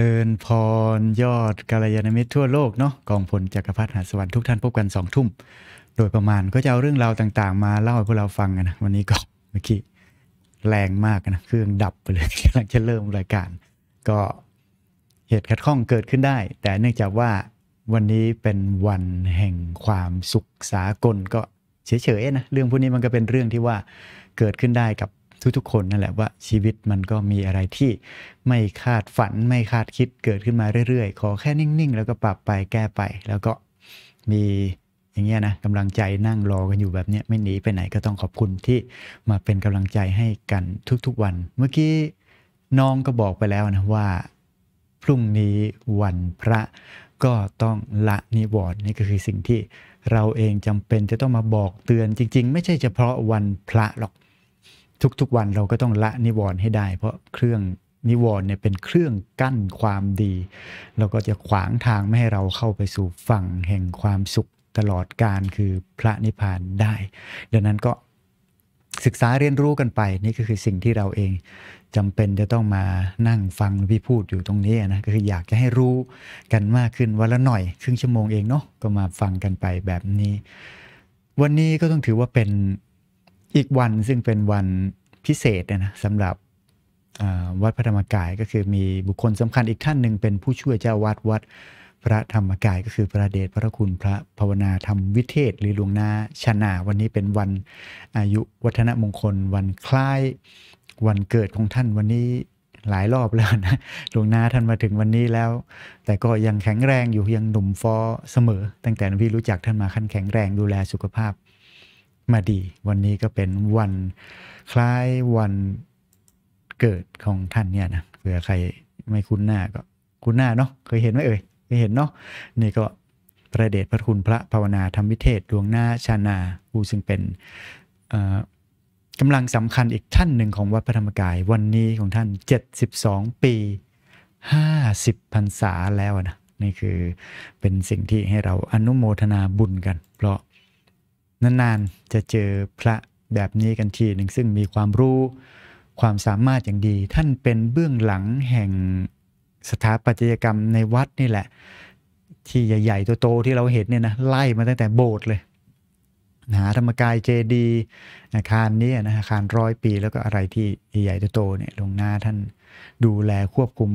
ริญพรยอดกาลยานมิตรทั่วโลกเนาะกองพลจักรพดิหาสวรรค์ทุกท่านพบกันสองทุ่มโดยประมาณก็จะเอาเรื่องราวต่างๆมาเล่าให้พวกเราฟังกันนะวันนี้ก็เมื่อกี้แรงมากนะเครื่องดับไปเลยกำลังจะเริ่มรายการ ก็เหตุขัดข้องเกิดขึ้นได้ แต่เนื่องจากว่าวันนี้เป็นวันแห่งความสุขสากลก็เฉยๆนะเรื่องพวกนี้มันก็เป็นเรื่องที่ว่าเกิดขึ้นได้กับทุกๆคนนั่นแหละว่าชีวิตมันก็มีอะไรที่ไม่คาดฝันไม่คาดคิดเกิดขึ้นมาเรื่อยๆ ขอแค่นิ่งๆ แล้วก็ปรับไปแก้ไปแล้วก็มีอย่างเงี้ยนะกำลังใจนั่งรอกันอยู่แบบเนี้ยไม่หนีไปไหนก็ต้องขอบคุณที่มาเป็นกำลังใจให้กันทุกๆวัน เมื่อกี้น้องก็บอกไปแล้วนะว่า พรุ่งนี้วันพระก็ต้อง ละนิวรณ์นี่ก็คือสิ่งที่เราเองจำเป็นจะต้องมาบอกเตือนจริงๆ ไม่ใช่เฉพาะวันพระหรอกทุกๆวันเราก็ต้องละ นิวรณ์ให้ได้ เพราะเครื่องนิวรณ์เนี่ยเป็นเครื่องกั้นความดี เราก็จะขวางทางไม่ให้เราเข้าไปสู่ฝั่งแห่งความสุขตลอดการคือพระนิพพานได้ ดังนั้นก็ศึกษาเรียนรู้กันไปนี่ก็คือสิ่งที่เราเองจำเป็นจะต้องมานั่งฟังพี่พูดอยู่ตรงนี้นะก็คืออยากจะให้รู้กันมากขึ้นวันละหน่อยครึ่งชั่วโมงเองเนาะก็มาฟังกันไปแบบนี้ วันนี้ก็ต้องถือว่าเป็นอีกวันซึ่งเป็นวันพิเศษนนะสำหรับวัดพระธรรมกายก็คือมีบุคคลสำคัญอีกท่านหนึ่งเป็นผู้ช่วยเจ้าวัดวัดพระธรรมกายก็คือพระเดชพระคุณพระภาวนาธรรมวิเทศ หรือหลวงนาชนาวันนี้เป็นวันอายุวัฒนมงคล วันคล้าย วันเกิดของท่านวันนี้หลายรอบแล้วนะหลวงนาท่านมาถึงวันนี้แล้ว แต่ก็ยังแข็งแรงอยู่ยังหนุ่มฟอเสมอ ตั้งแต่พี่รู้จักท่านมาขั้นแข็งแรงดูแลสุขภาพมาดีวันนี้ก็เป็นวันคล้ายวันเกิดของท่านเนี่ยนะเผื่อใครไม่คุ้นหน้าก็ คุ้นหน้าเนาะเคยเห็นไหมเอ่ยเคยเห็นเนาะนี่ก็ประเดชพระคุณพระภาวนาธรรมวิเทศดวงหน้าชานาผู้ซึ่งเป็นกำลังสำคัญอีกท่านหนึ่งของวัดพระธรรมกายวันนี้ของท่าน 72 ปี 50พรรษาแล้วนะ นี่คือเป็นสิ่งที่ให้เราอนุโมทนาบุญกัน เพราะนาน ๆ จะเจอพระแบบนี้กันทีหนึ่งซึ่งมีความรู้ความสามารถอย่างดี ท่านเป็นเบื้องหลังแห่งสถาปัตยกรรมในวัดนี่แหละ ที่ใหญ่ ๆ โต ๆ ที่เราเห็นเนี่ยนะไล่มาตั้งแต่โบสถ์เลยหาธรรมกายเจดีอาคารนี้นะอาคารร้อยปีแล้วก็อะไรที่ใหญ่โตเนี่ยลงหน้าท่านดูแลควบคุม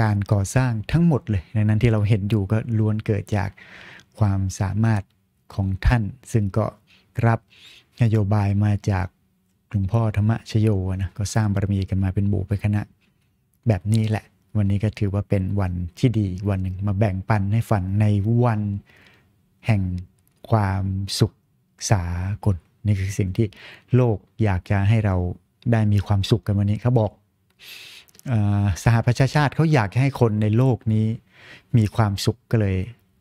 การก่อสร้างทั้งหมดเลยดังนั้นที่เราเห็นอยู่ก็ล้วนเกิดจากความสามารถของท่านซึ่งก็รับนโยบายมาจากหลวงพ่อธรรมชโยนะก็สร้างบารมีกันมาเป็นบูเป็นคณะ แบบนี้แหละวันนี้ก็ถือว่าเป็นวันที่ดีวันหนึ่งมาแบ่งปันให้ฝันในวันแห่งความสุขสากลนี่คือสิ่งที่โลกอยากจะให้เราได้มีความสุขกันวันนี้เขาบอกสหประชาชาติเขาอยากให้คนในโลกนี้มีความสุขก็เลย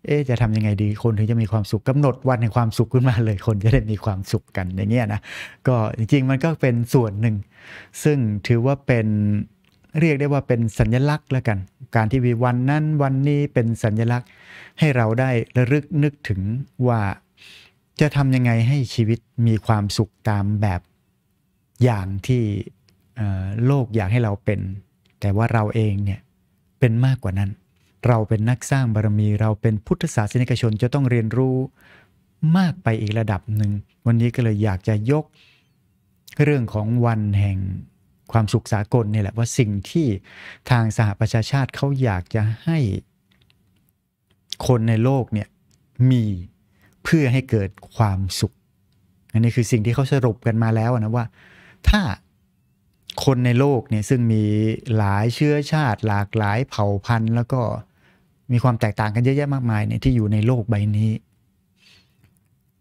เอ๊จะทำยังไงดีคนถึงจะมีความสุขกำหนดวันแห่งความสุขขึ้นมาเลยคนจะได้มีความสุขกันอย่างเงี้ยนะก็จริงๆมันก็เป็นส่วนหนึ่ง ซึ่งถือว่าเป็นเรียกได้ว่าเป็นสัญญลักษณ์แล้วกัน การที่มีวันนั้นวันนี้เป็นสัญญลักษณ์ให้เราได้ระลึกนึกถึงว่าจะทำยังไงให้ชีวิตมีความสุขตามแบบอย่างที่โลกอยากให้เราเป็น แต่ว่าเราเองเนี่ยเป็นมากกว่านั้นเราเป็นนักสร้างบารมีเราเป็นพุทธศาสนิกชนจะต้องเรียนรู้มากไปอีกระดับหนึ่ง วันนี้ก็เลยอยากจะยกเรื่องของวันแห่งความสุขสากลนี่แหละว่าสิ่งที่ทางสหประชาชาติเขาอยากจะให้ คนในโลกเนี่ยมีเพื่อให้เกิดความสุข อันนี้คือสิ่งที่เขาสรุปกันมาแล้วนะว่า ถ้าคนในโลกเนี่ยซึ่งมีหลายเชื้อชาติ หลากหลาย เผ่าพันธุ์แล้วก็มีความแตกต่างกันเยอะแยะมากมายเนี่ยที่อยู่ในโลกใบนี้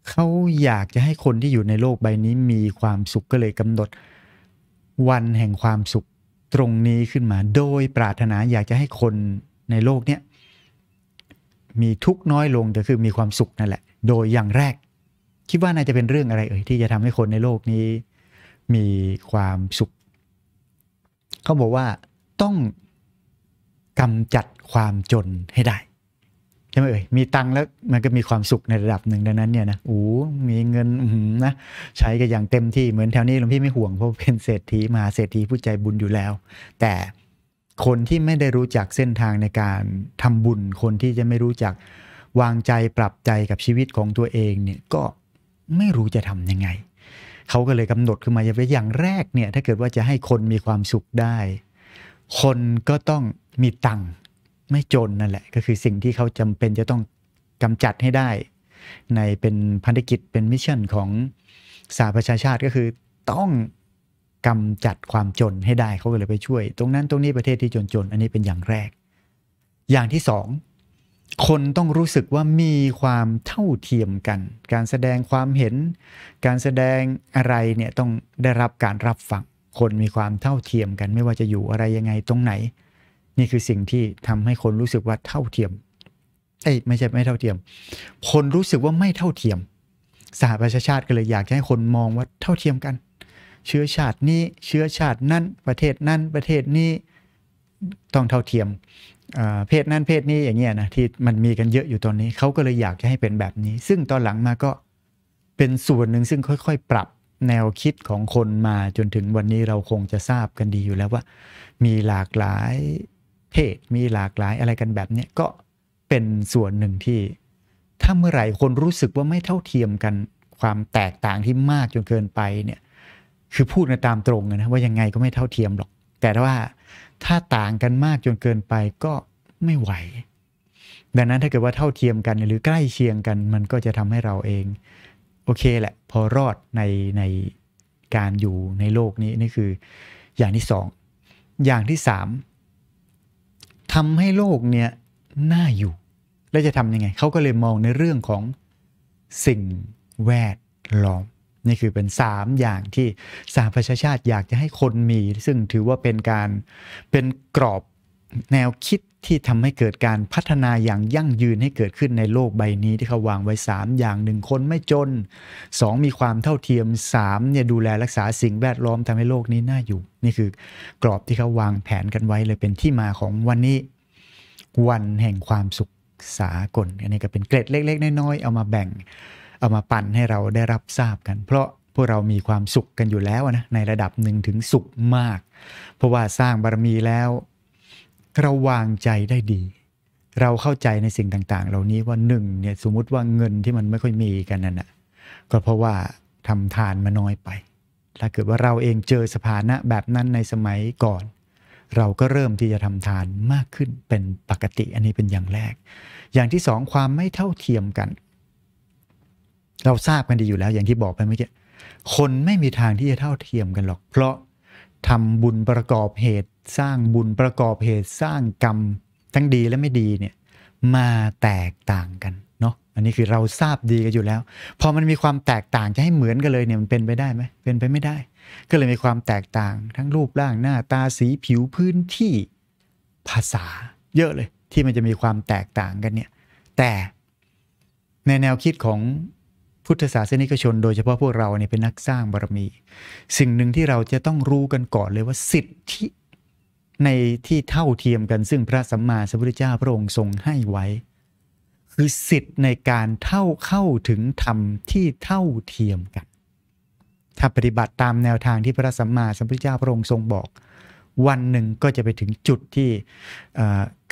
เขาอยากจะให้คนที่อยู่ในโลกใบนี้ มีความสุขก็เลยกำหนดวันแห่งความสุขตรงนี้ขึ้นมาโดยปรารถนาอยากจะให้คนในโลกเนี้ยมีทุกน้อยลงแต่คือมีความสุข นั่นแหละ โดยอย่างแรก คิดว่าน่าจะเป็นเรื่องอะไรเอ่ยที่จะทำให้คนในโลกนี้ มีความสุข เขาบอกว่าต้องกำจัดความจนให้ได้ใช่ไหมเอ่ย มีตังแล้วมันก็มีความสุขในระดับหนึ่งดังนั้นเนี่ยนะโอ้มีเงินนะ ใช้กันอย่างเต็มที่เหมือนแถวนี้หลวงพี่ไม่ห่วงเพราะเป็นเศรษฐีมาเศรษฐีผู้ใจบุญอยู่แล้ว แต่คนที่ไม่ได้รู้จักเส้นทางในการทำบุญ คนที่จะไม่รู้จักวางใจปรับใจกับชีวิตของตัวเองเนี่ยก็ไม่รู้จะทํำยังไงเขาก็เลยกำหนดขึ้นมาอย่างแรกเนี่ยถ้าเกิดว่าจะให้คนมีความสุขได้ คนก็ต้องมีตังค์ไม่จนนั่นแหละก็คือสิ่งที่เขาจำเป็นจะต้องกำจัดให้ได้ ในเป็นพันธกิจเป็นมิชชั่นของสาประชาชาติก็คือต้องกำจัดความจนให้ได้เขาก็เลยไปช่วยตรงนั้นตรงนี้ประเทศที่จนๆอันนี้เป็นอย่างแรก อย่างที่สองคนต้องรู้สึกว่ามีความเท่าเทียมกัน การแสดงความเห็น การแสดงอะไรเนี่ยต้องได้รับการรับฟังคนมีความเท่าเทียมกัน ไม่ว่าจะอยู่อะไรยังไงตรงไหนนี่คือสิ่งที่ทำให้คนรู้สึกว่าเท่าเทียม เอ้ยไม่ใช่ไม่เท่าเทียม คนรู้สึกว่าไม่เท่าเทียมสหประชาชาติก็เลยอยากให้คนมองว่าเท่าเทียมกัน เชื้อชาตินี้ เชื้อชาตินั้นประเทศนั้นประเทศนี้ ต้องเท่าเทียม เพศนั้นเพศนี้อย่างเงี้ยนะที่มันมีกันเยอะอยู่ตอนนี้เขาก็เลยอยากจะให้เป็นแบบนี้ ซึ่งตอนหลังมาก็เป็นส่วนหนึ่งซึ่งค่อยๆ ปรับแนวคิดของคนมาจนถึงวันนี้เราคงจะทราบกันดีอยู่แล้วว่า มีหลากหลายเพุมีหลากหลายอะไรกันแบบนี้ก็เป็นส่วนหนึ่งที่ ถ้าเมื่อไหร่คนรู้สึกว่าไม่เท่าเทียมกัน ความแตกต่างที่มากจนเกินไปเนี่ยคือพูดในตามตรงนะว่ายังไงก็ไม่เท่าเทียมหรอก แต่ว่าถ้าต่างกันมากจนเกินไปก็ไม่ไหว ดังนั้นถ้าเกิดว่าเท่าเทียมกัน หรือใกล้เคียงกันมันก็จะทำให้เราเองโอเคแหละพอรอดในในการอยู่ในโลกนี้นี่คืออย่างที่สองอย่างที่สามทำให้โลกเนี่ยน่าอยู่ แล้วจะทำยังไงเขาก็เลยมองในเรื่องของสิ่งแวดล้อมนี่คือเป็น 3 อย่างที่สหประชาชาติอยากจะให้คนมีซึ่งถือว่าเป็นการเป็นกรอบแนวคิดที่ทำให้เกิดการพัฒนาอย่างยั่งยืนให้เกิดขึ้นในโลกใบนี้ที่เขาวางไว้ 3 อย่างหนึ่งคนไม่จน 2 มีความเท่าเทียม3เนี่ยดูแลรักษาสิ่งแวดล้อมทำให้โลกนี้น่าอยู่ นี่คือกรอบที่เขาวางแผนกันไว้เลยเป็นที่มาของวันนี้ วันแห่งความสุขสากล อันนี้ก็เป็นเกร็ดเล็กๆ น้อยๆเอามาแบ่งเอามาปั่นให้เราได้รับทราบกัน เพราะพวกเรามีความสุขกันอยู่แล้วนะในระดับหนึ่งถึงสุขมาก เพราะว่าสร้างบารมีแล้วเราวางใจได้ดี เราเข้าใจในสิ่งต่างๆ เหล่านี้ว่าหนึ่งเนี่ยสมมติว่าเงินที่มันไม่ค่อยมีกันนั่นะก็เพราะว่าทำทานมาน้อยไป ถ้าเกิดว่าเราเองเจอสภานะแบบนั้นในสมัยก่อน เราก็เริ่มที่จะทำทานมากขึ้นเป็นปกติอันนี้เป็นอย่างแรก อย่างที่สองความไม่เท่าเทียมกัน เราทราบกันดีอยู่แล้ว อย่างที่บอกไปเมื่อกี้คนไม่มีทางที่จะเท่าเทียมกันหรอกเพราะทำบุญประกอบเหตุสร้างบุญประกอบเหตุสร้างกรรมทั้งดีและไม่ดีเนี่ยมาแตกต่างกันเนาะอันนี้คือเราทราบดีกันอยู่แล้วพอมันมีความแตกต่างจะให้เหมือนกันเลยเนี่ยมันเป็นไปได้ไหมเป็นไปไม่ได้ ก็เลยมีความแตกต่างทั้งรูปร่างหน้าตาสีผิวพื้นที่ภาษาเยอะเลย ที่มันจะมีความแตกต่างกันเนี่ยแต่ในแนวคิดของพุทธศาสนิกชน โดยเฉพาะพวกเราเนี่ยเป็นนักสร้างบารมี สิ่งหนึ่งที่เราจะต้องรู้กันก่อนเลยว่าสิทธิในที่เท่าเทียมกันซึ่งพระสัมมาสัมพุทธเจ้าพระองค์ทรงให้ไว้ คือสิทธิ์ในการเท่าเข้าถึงธรรมที่เท่าเทียมกัน ถ้าปฏิบัติตามแนวทางที่พระสัมมาสัมพุทธเจ้าพระองค์ทรงบอก วันหนึ่งก็จะไปถึงจุดที่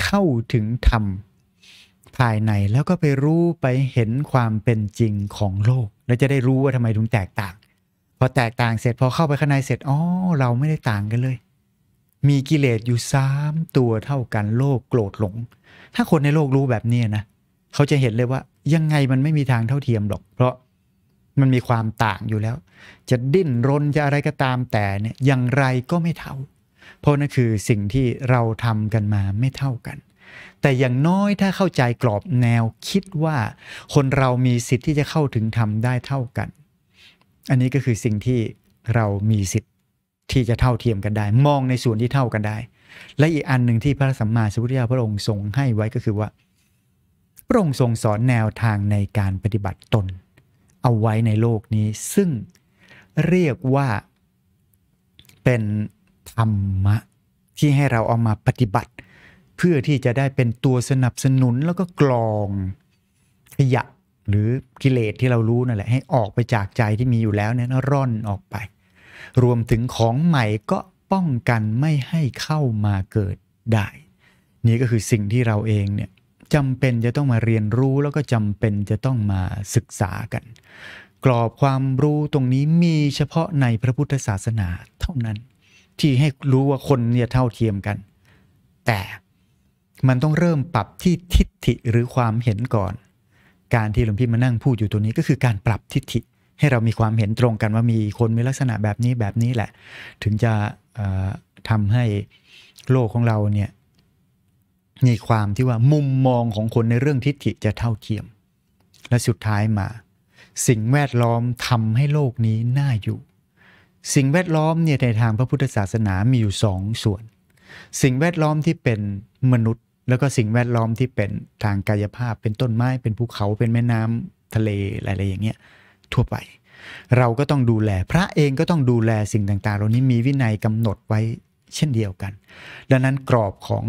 เข้าถึงธรรมภายในแล้วก็ไปรู้ไปเห็นความเป็นจริงของโลกแล้วจะได้รู้ว่าทำไมถึงแตกต่างพอแตกต่างเสร็จพอเข้าไปข้างในเสร็จอ๋อเราไม่ได้ต่างกันเลยมีกิเลสอยู่สามตัวเท่ากันโลภโกรธหลง ถ้าคนในโลกรู้แบบนี้นะ เขาจะเห็นเลยว่ายังไงมันไม่มีทางเท่าเทียมหรอกเพราะมันมีความต่างอยู่แล้ว จะดิ้นรน จะอะไรก็ตามแต่เนี่ยอย่างไรก็ไม่เท่า เพราะนั่นคือสิ่งที่เราทำกันมาไม่เท่ากัน แต่อย่างน้อยถ้าเข้าใจกรอบแนวคิดว่า คนเรามีสิทธิ์ที่จะเข้าถึงธรรมได้เท่ากัน อันนี้ก็คือสิ่งที่เรามีสิทธิ์ที่จะเท่าเทียมกันได้ มองในส่วนที่เท่ากันได้ และอีกอันหนึ่งที่พระสัมมาสัมพุทธเจ้าพระองค์ทรงให้ไว้ก็คือว่าพระองค์ทรงสอนแนวทางในการปฏิบัติตน เอาไว้ในโลกนี้ซึ่งเรียกว่าเป็นธรรมะที่ให้เราเอามาปฏิบัติ เพื่อที่จะได้เป็นตัวสนับสนุนแล้วก็กรองขยะหรือกิเลสที่เรารู้นั่นแหละ ให้ออกไปจากใจที่มีอยู่แล้วเนี่ยร่อนออกไปรวมถึงของใหม่ก็ป้องกันไม่ให้เข้ามาเกิดได้ นี่ก็คือสิ่งที่เราเองเนี่ยจำเป็นจะต้องมาเรียนรู้แล้วก็จำเป็นจะต้องมาศึกษากัน กรอบความรู้ตรงนี้มีเฉพาะในพระพุทธศาสนาเท่านั้น ที่ให้รู้ว่าคนเนี่ยเท่าเทียมกัน แต่มันต้องเริ่มปรับที่ทิฏฐิหรือความเห็นก่อน การที่หลวงพี่มานั่งพูดอยู่ตัวนี้ก็คือการปรับทิฏฐิให้เรามีความเห็นตรงกันว่ามีคนมีลักษณะแบบนี้แบบนี้แหละ ถึงจะทำให้โลกของเราเนี่ยมีความที่ว่ามุมมองของคนในเรื่องทิฏฐิจะเท่าเทียม และสุดท้ายมา สิ่งแวดล้อมทำให้โลกนี้น่าอยู่ สิ่งแวดล้อมเนี่ยในทางพระพุทธศาสนามีอยู่สองส่วน สิ่งแวดล้อมที่เป็นมนุษย์ แล้วก็สิ่งแวดล้อมที่เป็นทางกายภาพ เป็นต้นไม้เป็นภูเขาเป็นแม่น้ำทะเลอะไรอย่างเงี้ยทั่วไป เราก็ต้องดูแลพระเองก็ต้องดูแลสิ่งต่างๆเหล่านี้มีวินัยกำหนดไว้เช่นเดียวกัน ดังนั้นกรอบของ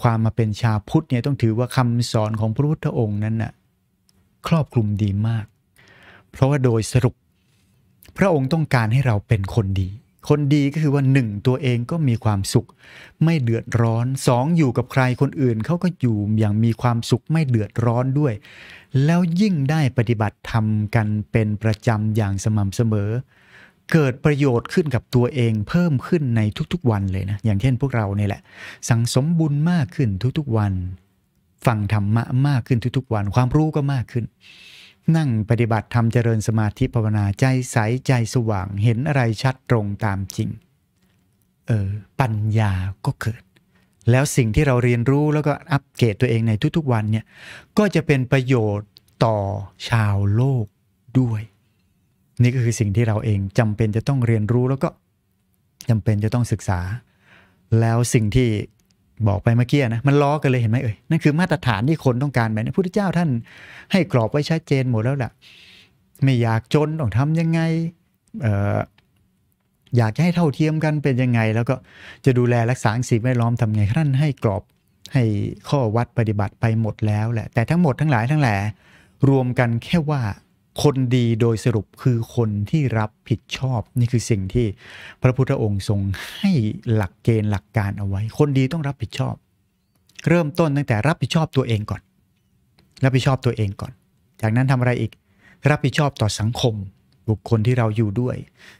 ความมาเป็นชาวพุทธเนี่ยต้องถือว่าคำสอนของพระพุทธองค์นั้นน่ะ ครอบคลุมดีมาก เพราะว่าโดยสรุป พระองค์ต้องการให้เราเป็นคนดีคนดีก็คือว่าหนึ่งตัวเองก็มีความสุขไม่เดือดร้อนสองอยู่กับใครคนอื่นเขาก็อยู่อย่างมีความสุขไม่เดือดร้อนด้วย แล้วยิ่งได้ปฏิบัติธรรมกันเป็นประจำอย่างสม่ำเสมอ เกิดประโยชน์ขึ้นกับตัวเอง เพิ่มขึ้นในทุกๆ วันเลยนะอย่างเช่นพวกเราเนี่ยแหละ สังสมบุญมากขึ้นทุกๆวันฟังธรรมะมากขึ้นทุก ๆวันความรู้ก็มากขึ้นนั่งปฏิบัติทำเจริญสมาธิภาวนาใจใสใจสว่างเห็นอะไรชัดตรงตามจริง เออ ปัญญาก็เกิด แล้วสิ่งที่เราเรียนรู้แล้วก็อัปเกรดตัวเองในทุกๆวันเนี่ยก็จะเป็นประโยชน์ต่อชาวโลกด้วย นี่ก็คือสิ่งที่เราเองจำเป็นจะต้องเรียนรู้แล้วก็จำเป็นจะต้องศึกษา แล้วสิ่งที่บอกไปเมื่อกี้นะมันล้อกันเลยเห็นไหมเอ่ยนั่น คือมาตรฐานที่คนต้องการไหมนะพุทธเจ้าท่านให้กรอบไว้ชัดเจนหมดแล้วแหละไม่อยากจนต้องทํยังไงอออยากจะให้เท่าเทียมกันเป็นยังไง แล้วก็จะดูแลรักษาสิ่งแวดล้อมทำไง ท่านให้กรอบให้ข้อวัดปฏิบัติไปหมดแล้วแหละแต่ทั้งหมดทั้งหลายทั้งแหล่รวมกันแค่ว่าคนดีโดยสรุปคือคนที่รับผิดชอบ นี่คือสิ่งที่พระพุทธองค์ทรงให้หลักเกณฑ์หลักการเอาไว้ คนดีต้องรับผิดชอบ เริ่มต้นตั้งแต่รับผิดชอบตัวเองก่อน รับผิดชอบตัวเองก่อน จากนั้นทำอะไรอีก รับผิดชอบต่อสังคม บุคคลที่เราอยู่ด้วย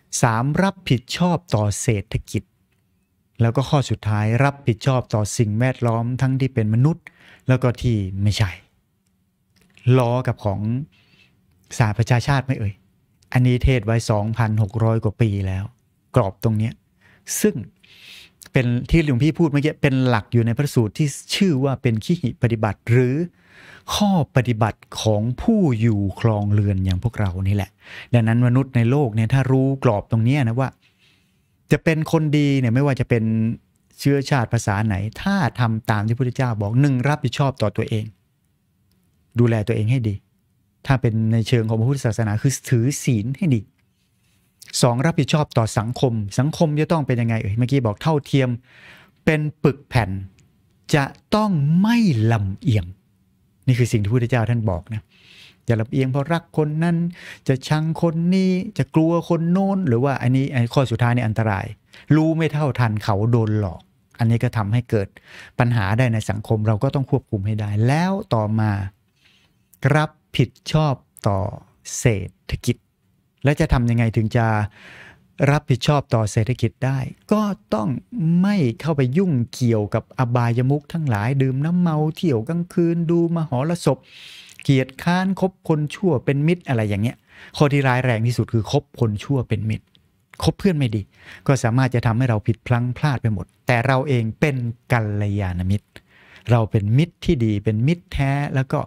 3. รับผิดชอบต่อเศรษฐกิจ แล้วก็ข้อสุดท้ายรับผิดชอบต่อสิ่งแวดล้อมทั้งที่เป็นมนุษย์ แล้วก็ที่ไม่ใช่ล้อกับของสาประชาชาติไม่เอ่ย อันนี้เทศไว้ 2,600 กว่าปีแล้ว กรอบตรงเนี้ยซึ่งเป็นที่หลวงพี่พูดเมื่อกี้เป็นหลักอยู่ในพระสูตรที่ชื่อว่าเป็นขีหิปฏิบัติหรือข้อปฏิบัติของผู้อยู่คลองเรือนอย่างพวกเรานี่แหละ ดังนั้นมนุษย์ในโลกเนี่ยถ้ารู้กรอบตรงนี้นะว่า จะเป็นคนดีเนี่ยไม่ว่าจะเป็นเชื้อชาติภาษาไหน ถ้าทำตามที่พระพุทธเจ้าบอกหนึ่งรับผิดชอบต่อตัวเอง ดูแลตัวเองให้ดีถ้าเป็นในเชิงของพระพุทธศาสนาคือ ถือศีลให้ดีสองรับผิดชอบต่อสังคม สังคมจะต้องเป็นยังไงเอ่ยเมื่อกี้บอกเท่าเทียม เป็นปึกแผ่น จะต้องไม่ลำเอียง นี่คือสิ่งที่พระพุทธเจ้าท่านบอกนะจะลำเอียงเพราะรักคนนั้น จะชังคนนี้จะกลัวคนโน้นหรือว่าอันนี้ข้อสุดท้ายนี่อันตราย รู้ไม่เท่าทันเขาโดนหลอก อันนี้ก็ทำให้เกิดปัญหาได้ในสังคม เราก็ต้องควบคุมให้ได้ แล้วต่อมารับผิดชอบต่อเศรษฐกิจ และจะทำยังไงถึงจะ รับผิดชอบต่อเศรษฐกิจได้ ก็ต้องไม่เข้าไปยุ่งเกี่ยวกับอบายมุกทั้งหลาย ดื่มน้ำเมาเที่ยวกลางคืนดูมหรสพเกียรติค้านคบคนชั่วเป็นมิตรอะไรอย่างเงี้ยข้อที่ร้ายแรงที่สุดคือคบคนชั่วเป็นมิตรคบเพื่อนไม่ดี ก็สามารถจะทำให้เราผิดพลั้งพลาดไปหมด แต่เราเองเป็นกัลยาณมิตร เราเป็นมิตรที่ดีเป็นมิตรแท้แล้วก็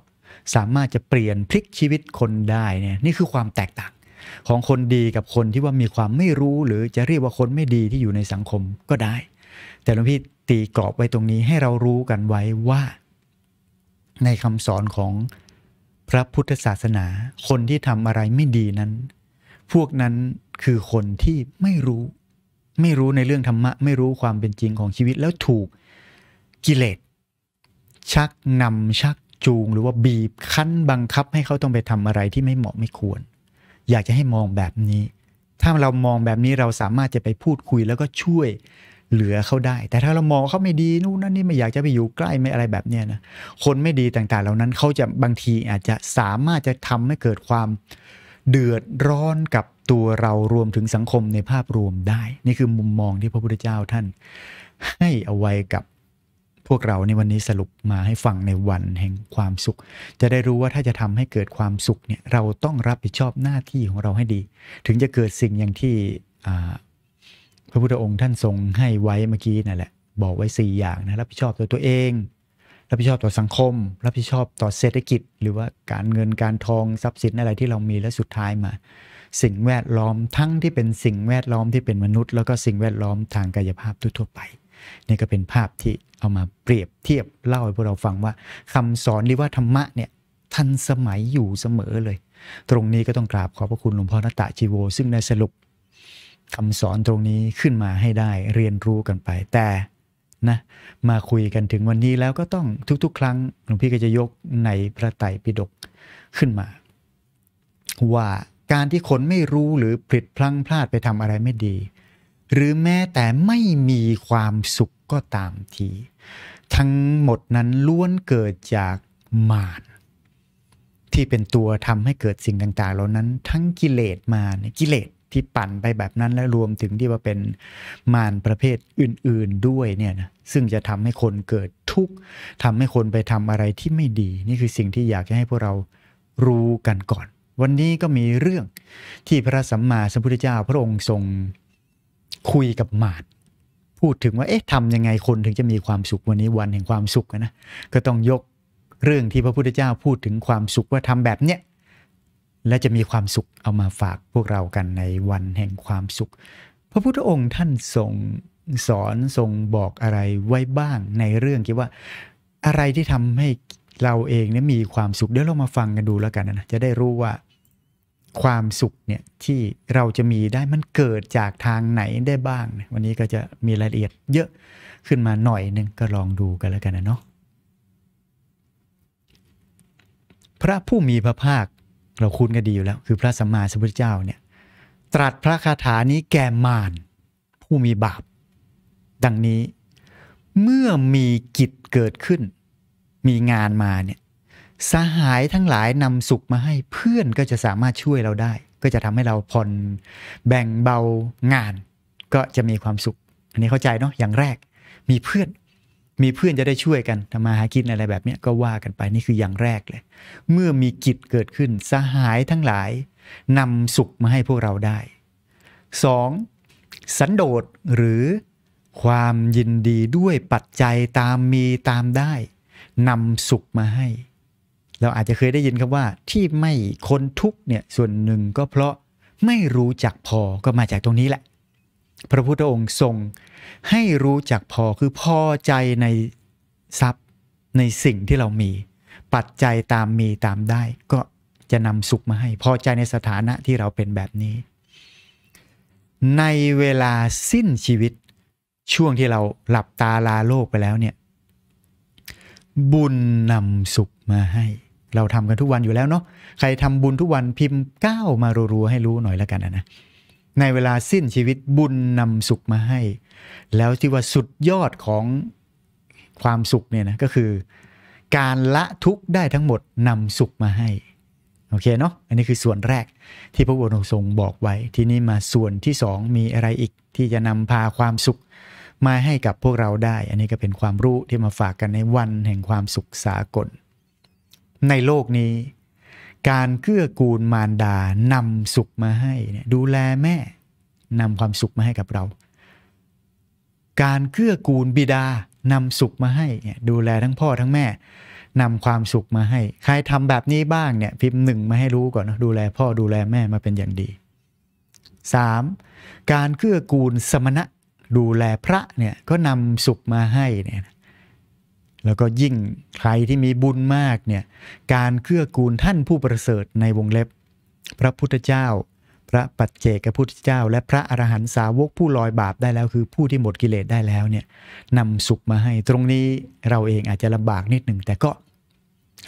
สามารถจะเปลี่ยนพลิกชีวิตคนได้เนี่ยนี่คือความแตกต่าง ของคนดีกับคนที่ว่ามีความไม่รู้หรือจะเรียกว่าคนไม่ดีที่อยู่ในสังคมก็ได้ แต่หลวงพี่ตีกรอบไว้ตรงนี้ให้เรารู้กันไว้ว่า ในคำสอนของพระพุทธศาสนา คนที่ทำอะไรไม่ดีนั้น พวกนั้นคือคนที่ไม่รู้ไม่รู้ในเรื่องธรรมะ ไม่รู้ความเป็นจริงของชีวิตแล้วถูกกิเลสชักนำชักจูง หรือว่าบีบคั้นบังคับให้เขาต้องไปทำอะไรที่ไม่เหมาะไม่ควร อยากจะให้มองแบบนี้ ถ้าเรามองแบบนี้เราสามารถจะไปพูดคุยแล้วก็ช่วยเหลือเขาได้ แต่ถ้าเรามองเขาไม่ดีนู่นนั่นนี่ไม่อยากจะไปอยู่ใกล้ไม่อะไรแบบเนี้ยนะคนไม่ดีต่างๆ เหล่านั้นเขาจะบางทีอาจจะสามารถจะทำให้เกิดความเดือดร้อนกับตัวเรารวมถึงสังคมในภาพรวมได้ นี่คือมุมมองที่พระพุทธเจ้าท่านให้เอาไว้กับพวกเราในวันนี้สรุปมาให้ฟัง ในวันแห่งความสุข จะได้รู้ว่าถ้าจะทำ ให้เกิดความสุขเนี่ยเราต้องรับผิดชอบหน้าที่ของเราให้ดี ถึงจะเกิดสิ่งอย่างที่พระพุทธองค์ท่านทรงให้ไว้เมื่อกี้นั่นแหละ บอกไว้ 4 อย่างนะรับผิดชอบตัวตัวเอง รับผิดชอบต่อสังคม รับผิดชอบต่อเศรษฐกิจ หรือว่าการเงินการทองทรัพย์สินอะไรที่เรามีและสุดท้ายมา สิ่งแวดล้อมทั้งที่เป็นสิ่งแวดล้อมที่เป็นมนุษย์ แล้วก็สิ่งแวดล้อมทางกายภาพทั่วไปนี่ก็เป็นภาพที่เอามาเปรียบเทียบ เล่าให้พวกเราฟังว่า คำสอนหรือว่าธรรมะเนี่ยทันสมัยอยู่เสมอเลย ตรงนี้ก็ต้องกราบขอบพระคุณหลวงพ่อนัตตะชีโว ซึ่งได้สรุป คำสอนตรงนี้ขึ้นมาให้ได้เรียนรู้กันไป แต่นะมาคุยกันถึงวันนี้แล้วก็ต้องทุก ๆ ครั้งหลวงพี่ก็จะยกในพระไตรปิฎกขึ้นมา ว่าการที่คนไม่รู้หรือผลิดพลั้งพลาดไปทำอะไรไม่ดี หรือแม้แต่ไม่มีความสุขก็ตามทีทั้งหมดนั้นล้วนเกิดจากมารที่เป็นตัวทำให้เกิดสิ่งต่าง ๆ เหล่านั้นทั้งกิเลสมารนกิเลสที่ปั่นไปแบบนั้นและรวมถึงที่ว่าเป็นมารประเภทอื่น ๆด้วยเนี่ยนะซึ่งจะทำให้คนเกิดทุกข์ทำให้คนไปทำอะไรที่ไม่ดีนี่คือสิ่งที่อยากจะให้พวกเรารู้กันก่อน วันนี้ก็มีเรื่องที่พระสัมมาสัมพุทธเจ้าพระองค์ทรงคุยกับมารพูดถึงว่าเอ๊ะทำยังไงคนถึงจะมีความสุขวันนี้วันแห่งความสุขนะก็ต้องยกเรื่องที่พระพุทธเจ้าพูดถึงความสุขว่าทำแบบเนี้ยและจะมีความสุขเอามาฝากพวกเรากันในวันแห่งความสุข พระพุทธองค์ท่านทรงสอนทรงบอกอะไรไว้บ้างในเรื่องคิี่วว่าอะไรที่ทำให้เราเองเนี่ยมีความสุขเดี๋ยวเรามาฟังกันดูแล้วกันนะ จะได้รู้ว่าความสุขเนี่ยที่เราจะมีได้มันเกิดจากทางไหนได้บ้างวันนี้ก็จะมีรายละเอียดเยอะขึ้นมาหน่อยหนึ่งก็ลองดูกันแล้วกันนะเนาะพระผู้มีพระภาคเราคุ้นกันดีอยู่แล้ว คือพระสัมมาสัมพุทธเจ้าเนี่ยตรัสพระคาถานี้แก่มารผู้มีบาป ดังนี้เมื่อมีกิจเกิดขึ้นมีงานมาเนี่ยสหายทั้งหลายนำสุขมาให้เพื่อนก็จะสามารถช่วยเราได้ ก็จะทำให้เราผ่อนแบ่งเบางานก็จะมีความสุข อันนี้เข้าใจเนาะอย่างแรก มีเพื่อนมีเพื่อนจะได้ช่วยกันทำมาหากินอะไรแบบนี้ก็ว่ากันไปนี่คืออย่างแรกเลย เมื่อมีกิจเกิดขึ้นสหายทั้งหลายนำสุขมาให้พวกเราได้ 2. สันโดษหรือความยินดีด้วยปัจจัยตามมีตามได้นำสุขมาให้เราอาจจะเคยได้ยินครับว่าที่ไม่คนทุกเนี่ยส่วนหนึ่งก็เพราะไม่รู้จักพอก็มาจากตรงนี้แหละ พระพุทธองค์ทรง ให้รู้จักพอคือพอใจในทรัพย์ในสิ่งที่เรามี ปัจจัยตามมีตามได้ ก็จะนำสุขมาให้ พอใจในสถานะที่เราเป็นแบบนี้ ในเวลาสิ้นชีวิตช่วงที่เราหลับตาลาโลกไปแล้วเนี่ยบุญนำสุขมาให้เราทำกันทุกวันอยู่แล้วเนาะใครทำบุญทุกวันพิมพ์ก้าวมารัวๆให้รู้หน่อยแล้วกันนะในเวลาสิ้นชีวิตบุญนำสุขมาให้ แล้วที่ว่าสุดยอดของความสุขเนี่ยนะก็คือ การละทุกข์ได้ทั้งหมดนำสุขมาให้โอเคเนาะอันนี้คือส่วนแรกที่พระบรมทรงบอกไว้ ทีนี้มาส่วนที่สองมีอะไรอีกที่จะนำพาความสุขมาให้กับพวกเราได้อันนี้ก็เป็นความรู้ที่มาฝากกันในวันแห่งความสุขสากลในโลกนี้ การเกื้อกูลมารดานำสุขมาให้ดูแลแม่นำความสุขมาให้กับเรา การเกื้อกูลบิดานำสุขมาให้ดูแลทั้งพ่อทั้งแม่นำความสุขมาให้ ใครทำแบบนี้บ้างเนี่ยพิมพ์หนึ่งมาให้รู้ก่อนนะดูแลพ่อดูแลแม่มาเป็นอย่างดี 3. การเกื้อกูลสมณะ ดูแลพระเนี่ยก็นำสุขมาให้เนี่ยแล้วก็ยิ่งใครที่มีบุญมากเนี่ยการเกื้อกูลท่านผู้ประเสริฐในวงเล็บ พระพุทธเจ้า พระปัจเจกพุทธเจ้า และพระอรหันตสาวกผู้ลอยบาปได้แล้วคือผู้ที่หมดกิเลสได้แล้วเนี่ยนำสุขมาให้ตรงนี้เราเองอาจจะลำบากนิดหนึ่ง แต่ก็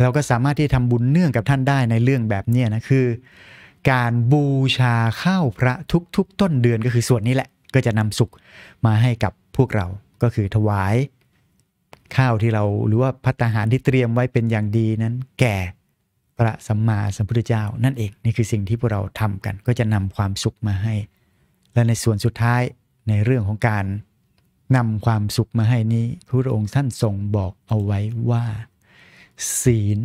เราก็สามารถที่ทำบุญเนื่องกับท่านได้ในเรื่องแบบนี้นะคือการบูชาข้าวพระทุกๆ ต้นเดือนก็คือส่วนนี้แหละ ก็จะนำสุขมาให้กับพวกเรา ก็คือถวายข้าวที่เราหรือว่าพัตาหารที่เตรียมไว้เป็นอย่างดีนั้นแก่พระสัมมาสัมพุทธเจ้านั่นเองนี่คือสิ่งที่พวกเราทำกันก็จะนำความสุขมาให้ และในส่วนสุดท้ายในเรื่องของการนำความสุขมาให้นี้พระองค์ท่านทรงบอกเอาไว้ว่า ศีล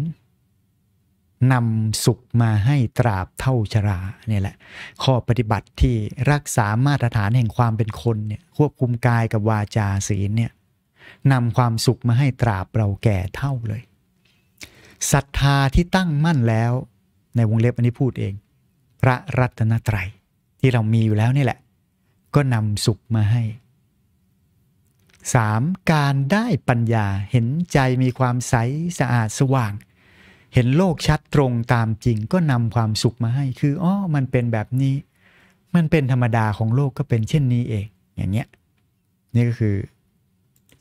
นำสุขมาให้ตราบเท่าชราเนี่ยแหละข้อปฏิบัติที่รักษามาตรฐานแห่งความเป็นคนเนี่ยควบคุมกายกับวาจาศีลเนี่ยนำความสุขมาให้ตราบเราแก่เท่าเลยศรัทธาที่ตั้งมั่นแล้วในวงเล็บอันนี้พูดเอง พระรัตนตรัยที่เรามีอยู่แล้วนี่แหละ ก็นำสุขมาให้ 3. การได้ปัญญาเห็นใจมีความใสสะอาดสว่าง เห็นโลกชัดตรงตามจริงก็นำความสุขมาให้คืออ๋อมันเป็นแบบนี้ มันเป็นธรรมดาของโลกก็เป็นเช่นนี้เองอย่างเงี้ยนี่ก็คือ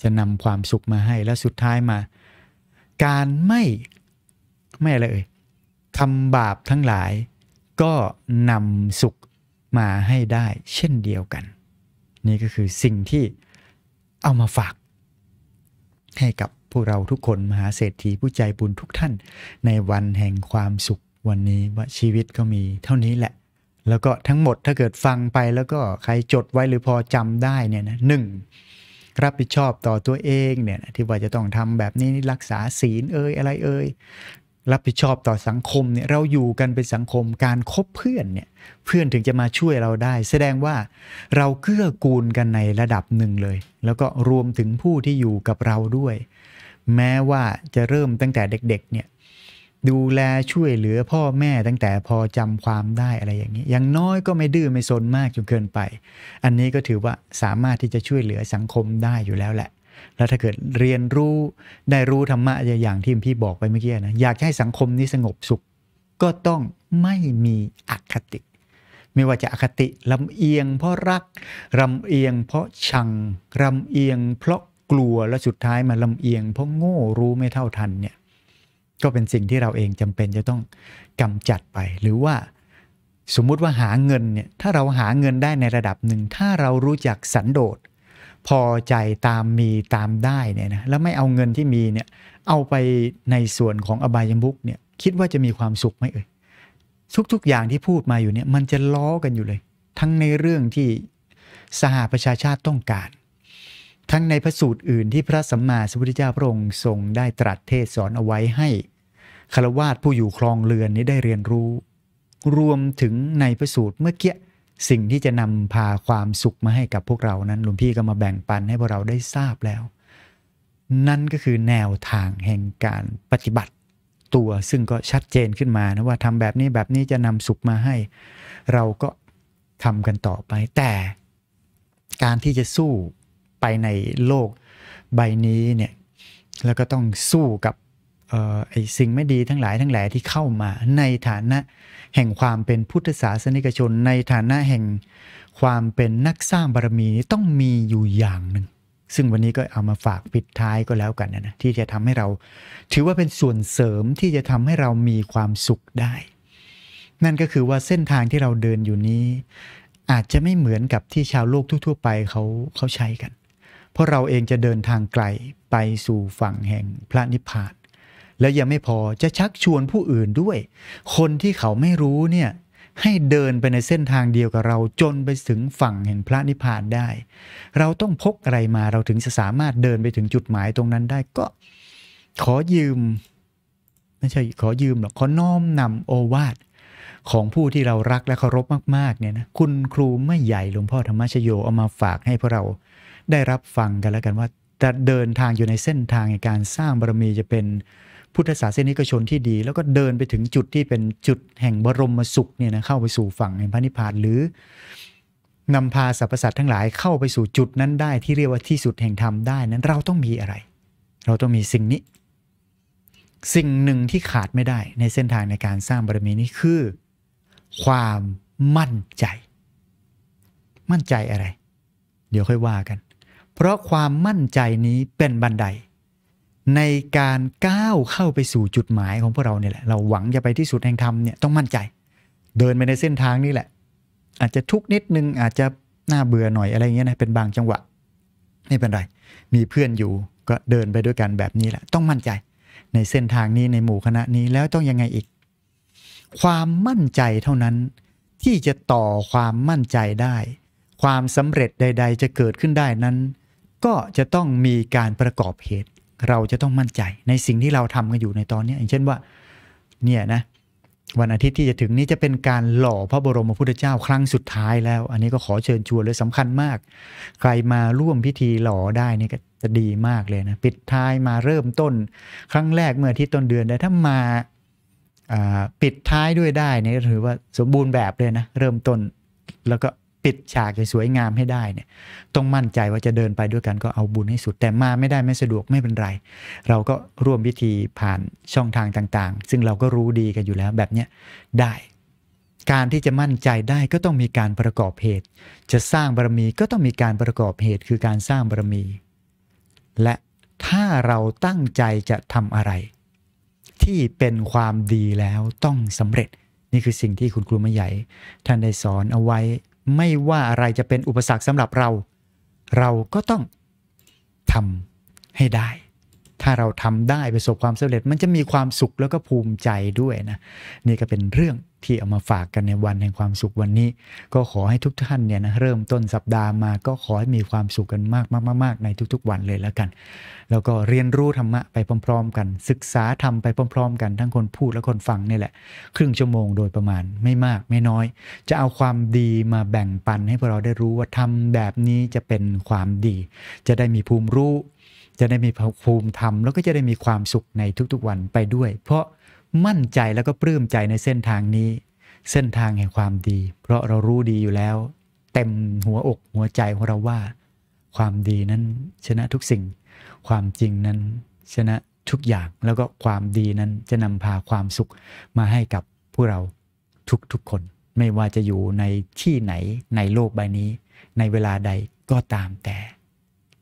จะนำความสุขมาให้และสุดท้ายมา การไม่ ไม่อะไรเอ่ยทำบาปทั้งหลาย ก็นำสุขมาให้ได้เช่นเดียวกัน นี่ก็คือสิ่งที่เอามาฝาก ให้กับพวกเราทุกคน มหาเศรษฐีผู้ใจบุญทุกท่าน ในวันแห่งความสุขวันนี้ว่าชีวิตก็มีเท่านี้แหละ แล้วก็ทั้งหมดถ้าเกิดฟังไปแล้วก็ใครจดไว้หรือพอจำได้เนี่ยนะหนึ่งรับผิดชอบต่อตัวเองเนี่ยที่ว่าจะต้องทำแบบนี้รักษาศีลเอ่ยอะไรเอ่ยรับผิดชอบต่อสังคมเนี่ยเราอยู่กันเป็นสังคมการครบเพื่อนเนี่ยเพื่อนถึงจะมาช่วยเราได้แสดงว่าเราเกื้อกูลกันในระดับหนึ่งเลย แล้วก็รวมถึงผู้ที่อยู่กับเราด้วย แม้ว่าจะเริ่มตั้งแต่เด็กๆเนี่ยดูแลช่วยเหลือพ่อแม่ตั้งแต่พอจำความได้อะไรอย่างนี้ อย่างน้อยก็ไม่ดื้อไม่ซนมากจนเกินไป อันนี้ก็ถือว่าสามารถที่จะช่วยเหลือสังคมได้อยู่แล้วแหละ แล้วถ้าเกิดเรียนรู้ ได้รู้ธรรมะอย่างที่พี่บอกไปเมื่อกี้นะอยากให้สังคมนี้สงบสุข ก็ต้องไม่มีอคติ ไม่ว่าจะอคติลำเอียง เพราะรักลำเอียง เพราะชังลำเอียง เพราะกลัวและสุดท้ายมาลำเอียงเพราะโง่รู้ไม่เท่าทันเนี่ยก็เป็นสิ่งที่เราเองจำเป็นจะต้องกำจัดไป หรือว่าสมมุติว่าหาเงินเนี่ยถ้าเราหาเงินได้ในระดับหนึ่งถ้าเรารู้จักสันโดษพอใจตามมีตามได้เนี่ยนะแล้วไม่เอาเงินที่มีเนี่ยเอาไปในส่วนของอบายมุกเนี่ยคิดว่าจะมีความสุขไหมเอ่ยทุกๆ อย่างที่พูดมาอยู่เนี่ยมันจะล้อกันอยู่เลย ทั้งในเรื่องที่สหประชาชาติต้องการ ทั้งในพระสูตรอื่นที่พระสัมมาสัมพุทธเจ้าพระองค์ทรงได้ตรัสเทศสอนเอาไว้ให้คารวาสผู้อยู่คลองเรือนนี้ได้เรียนรู้รวมถึงในพระสูตรเมื่อกี้สิ่งที่จะนำพาความสุขมาให้กับพวกเรานั้น หลวงพี่ก็มาแบ่งปันให้พวกเราได้ทราบแล้ว นั่นก็คือแนวทางแห่งการปฏิบัติตัวซึ่งก็ชัดเจนขึ้นมานะว่าทำแบบนี้แบบนี้จะนำสุขมาให้ เราก็ทำกันต่อไป แต่ การที่จะสู้ไปในโลกใบนี้เนี่ยแล้วก็ต้องสู้กับไอสิ่งไม่ดีทั้งหลายทั้งแหล่ที่เข้ามาในฐานะแห่งความเป็นพุทธศาสนิกชน ในฐานะแห่งความเป็นนักสร้างบารมีต้องมีอยู่อย่างหนึ่งซึ่งวันนี้ก็เอามาฝากปิดท้ายก็แล้วกันนะที่จะทำให้เรา ถือว่าเป็นส่วนเสริมที่จะทำให้เรามีความสุขได้ นั่นก็คือว่าเส้นทางที่เราเดินอยู่นี้ อาจจะไม่เหมือนกับที่ชาวโลกทั่วๆไปเขาเขาใช้กัน เพราะเราเองจะเดินทางไกลไปสู่ฝั่งแห่งพระนิพพานแล้วยังไม่พอจะชักชวนผู้อื่นด้วย คนที่เขาไม่รู้เนี่ย ให้เดินไปในเส้นทางเดียวกับเราจนไปถึงฝั่งแห่งพระนิพพานได้ เราต้องพกอะไรมาเราถึงจะสามารถเดินไปถึงจุดหมายตรงนั้นได้ก็ขอยืม ไม่ใช่ ขอยืมหรอกขอน้อมนำโอวาท ของผู้ที่เรารักและเคารพมากๆเนี่ยนะคุณครูไม่ใหญ่หลวงพ่อธรรมชโยเอามาฝากให้พวกเราได้รับฟังกันแล้วกันว่า จะเดินทางอยู่ในเส้นทางในการสร้างบารมีจะเป็นพุทธศาสนิกชนที่ดีแล้วก็เดินไปถึงจุดที่เป็นจุดแห่งบรมสุขเนี่ยนะเข้าไปสู่ฝั่งแห่งพระนิพพานหรือ นำพาสรรพสัตว์ทั้งหลายเข้าไปสู่จุดนั้นได้ที่เรียกว่าที่สุดแห่งธรรมได้นั้นเราต้องมีอะไร เราต้องมีสิ่งนี้ สิ่งหนึ่งที่ขาดไม่ได้ในเส้นทางในการสร้างบารมีนี้คือ ความมั่นใจ มั่นใจอะไร เดี๋ยวค่อยว่ากัน เพราะความมั่นใจนี้เป็นบันไดในการก้าวเข้าไปสู่จุดหมาย ของพวกเราเนี่ยแหละ เราหวังจะไปที่สุดแห่งธรรมเนี่ยต้องมั่นใจ เดินไปในเส้นทางนี้แหละ อาจจะทุกนิดนึงอาจจะน่าเบื่อหน่อยอะไรเงี้ยนะเป็นบางจังหวะไม่เป็นไร มีเพื่อนอยู่ก็เดินไปด้วยกันแบบนี้แหละต้องมั่นใจในเส้นทางนี้ในหมู่คณะนี้แล้วต้องยังไงอีก ความมั่นใจเท่านั้นที่จะต่อความมั่นใจได้ ความสำเร็จใด ๆ จะเกิดขึ้นได้นั้น ก็จะต้องมีการประกอบเหตุเราจะต้องมั่นใจในสิ่งที่เราทำกันอยู่ในตอนนี้ อย่างเช่นว่าเนี่ยนะวันอาทิตย์ที่จะถึงนี้จะเป็นการหล่อพระบรมพุทธเจ้า ครั้งสุดท้ายแล้ว อันนี้ก็ขอเชิญชวนเลยสำคัญมาก ใครมาร่วมพิธีหล่อได้นี่ก็จะดีมากเลยนะ ปิดท้ายมาเริ่มต้นครั้งแรกเมื่อที่ต้นเดือนได้ถ้ามาปิดท้ายด้วยได้นี่ถือว่าสมบูรณ์แบบเลยนะเริ่มต้นแล้วก็ปิดฉากสวยงามให้ได้เนี่ย ต้องมั่นใจว่าจะเดินไปด้วยกันก็เอาบุญให้สุด แต่มาไม่ได้ไม่สะดวกไม่เป็นไร เราก็ร่วมพิธีผ่านช่องทางต่าง ๆ ซึ่งเราก็รู้ดีกันอยู่แล้วแบบเนี้ยได้การที่จะมั่นใจได้ก็ต้องมีการประกอบเหตุ จะสร้างบารมีก็ต้องมีการประกอบเหตุคือการสร้างบารมี และถ้าเราตั้งใจจะทำอะไร ที่เป็นความดีแล้วต้องสำเร็จนี่คือสิ่งที่คุณครูมาใหญ่ ท่านได้สอนเอาไว้ไม่ว่าอะไรจะเป็นอุปสรรคสำหรับเรา เราก็ต้องทำให้ได้ถ้าเราทำได้ประสบความสำเร็จมันจะมีความสุขแล้วก็ภูมิใจด้วยนะ นี่ก็เป็นเรื่องที่เอามาฝากกันในวันแห่งความสุขวันนี้ก็ขอให้ทุกท่านเนี่ยนะเริ่มต้นสัปดาห์มาก็ขอให้มีความสุขกันมากมากมากในทุกๆวันเลยแล้วกัน แล้วก็เรียนรู้ธรรมะไปพร้อม ๆ กัน ศึกษาทำไปพร้อมๆกันทั้งคนพูดและคนฟังนี่แหละ ครึ่งชั่วโมงโดยประมาณไม่มากไม่น้อย จะเอาความดีมาแบ่งปันให้พวกเราได้รู้ว่าทำแบบนี้จะเป็นความดี จะได้มีภูมิรู้จะได้มีภูมิธรรม แล้วก็จะได้มีความสุขในทุกๆ วันไปด้วย เพราะมั่นใจแล้วก็ปลื้มใจในเส้นทางนี้เส้นทางแห่งความดี เพราะเรารู้ดีอยู่แล้ว เต็มหัวอกหัวใจของเราว่าความดีนั้น ชนะทุกสิ่งความจริงนั้น ชนะทุกอย่างแล้วก็ความดีนั้นจะนำพาความสุขมาให้กับผู้เราทุกๆ คน ไม่ว่าจะอยู่ในที่ไหนในโลกใบนี้ ในเวลาใดก็ตามแต่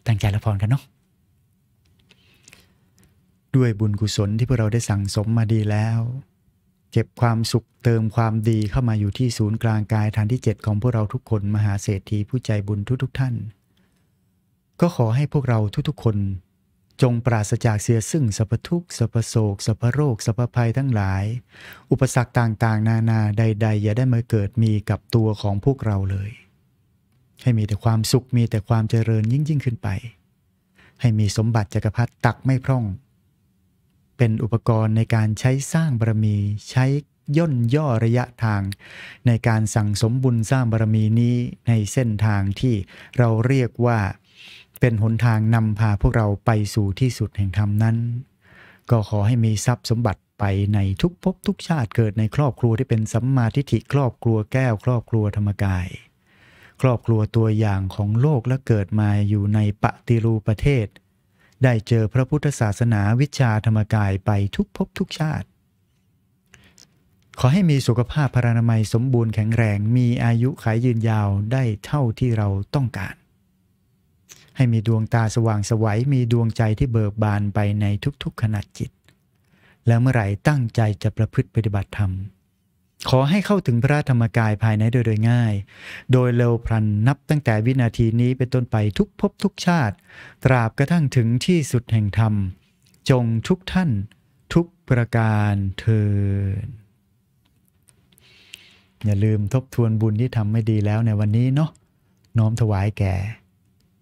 ตั้งใจละพรกันเนาะด้วยบุญกุศลที่พวกเราได้สั่งสมมาดีแล้วเก็บความสุขเติมความดีเข้ามาอยู่ที่ศูนย์กลางกายฐานที่ 7 ของพวกเราทุกคนมหาเศรษฐีผู้ใจบุญทุกๆทท่าน ก็ขอให้พวกเราทุกๆ คน จงปราศจากเสียซึ่งสัพทุกสัพโศกสัพโรคสัพภัยทั้งหลาย อุปสรรคต่างๆ นานาใด ๆ อย่าได้มาเกิดมีกับตัวของพวกเราเลย ให้มีแต่ความสุขมีแต่ความเจริญยิ่งยิ่งขึ้นไป ให้มีสมบัติจักรพรรดิตักไม่พร่องเป็นอุปกรณ์ในการใช้สร้างบารมี ใช้ย่นย่อระยะทาง ในการสั่งสมบุญสร้างบารมีนี้ในเส้นทางที่เราเรียกว่า เป็นหนทางนำพาพวกเราไปสู่ที่สุดแห่งธรรมนั้น ก็ขอให้มีทรัพย์สมบัติไปในทุกภพทุกชาติเกิดในครอบครัว ที่เป็นสัมมาทิฏฐิครอบครัวแก้วครอบครัวธรรมกาย ครอบครัวตัวอย่างของโลกและเกิดมาอยู่ในปฏิรูประเทศได้เจอพระพุทธศาสนาวิชาธรรมกายไปทุกภพทุกชาติ ขอให้มีสุขภาพพรานามัยสมบูรณ์แข็งแรงมีอายุขายยืนยาวได้เท่าที่เราต้องการ ให้มีดวงตาสว่างสวัยมีดวงใจที่เบิกบานไปในทุกๆขณะจิต แล้วเมื่อไหร่ตั้งใจจะประพฤติปฏิบัติธรรมขอให้เข้าถึงพระธรรมกายภายในโดยโดยง่าย โดยเร็วพลันนับตั้งแต่วินาทีนี้เป็นต้นไปทุกภพทุกชาติ ตราบกระทั่งถึงที่สุดแห่งธรรม จงทุกท่านทุกประการเทินอย่าลืมทบทวนบุญที่ทำไม่ดีแล้วในวันนี้เนาะน้อมถวายแก่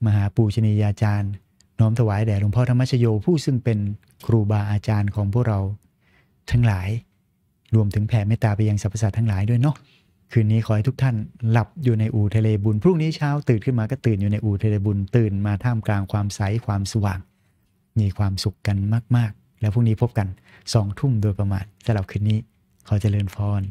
มหาปูชนียาจารย์ น้อมถวายแด่หลวงพ่อธรรมชโยผู้ซึ่งเป็นครูบาอาจารย์ของพวกเรา ทั้งหลายรวมถึงแผ่เมตตาไปยังสรรพสัตว์ทั้งหลายด้วยเนาะคืนนี้ขอให้ทุกท่าน หลับอยู่ในอู่ทะเลบุญพรุ่งนี้เช้าตื่นขึ้นมาก็ตื่นอยู่ในอู่ทะเลบุญตื่นมาท่ามกลางความใสความสว่าง มีความสุขกันมากๆ แล้วพรุ่งนี้พบกันสองทุ่มโดยประมาณสำหรับคืนนี้ ขอเจริญพร